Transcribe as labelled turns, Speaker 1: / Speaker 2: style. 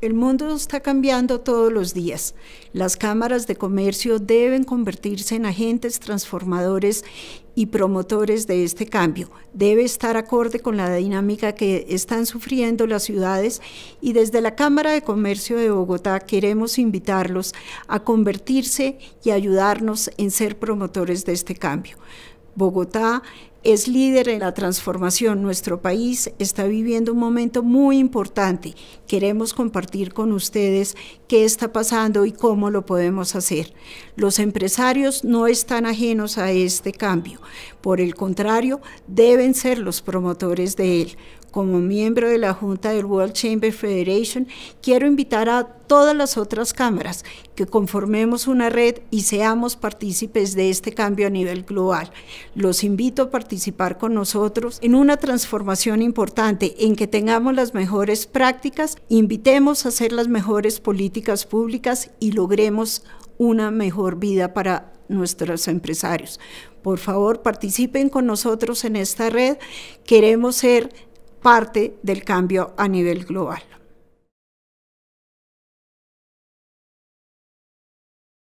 Speaker 1: El mundo está cambiando todos los días. Las cámaras de comercio deben convertirse en agentes transformadores y promotores de este cambio. Debe estar acorde con la dinámica que están sufriendo las ciudades y desde la Cámara de Comercio de Bogotá queremos invitarlos a convertirse y ayudarnos en ser promotores de este cambio. Bogotá es líder en la transformación. Nuestro país está viviendo un momento muy importante. Queremos compartir con ustedes qué está pasando y cómo lo podemos hacer. Los empresarios no están ajenos a este cambio. Por el contrario, deben ser los promotores de él. Como miembro de la Junta del World Chamber Federation, quiero invitar a todas las otras cámaras, que conformemos una red y seamos partícipes de este cambio a nivel global. Los invito a participar con nosotros en una transformación importante en que tengamos las mejores prácticas, invitemos a hacer las mejores políticas públicas y logremos una mejor vida para nuestros empresarios. Por favor, participen con nosotros en esta red. Queremos ser parte del cambio a nivel global.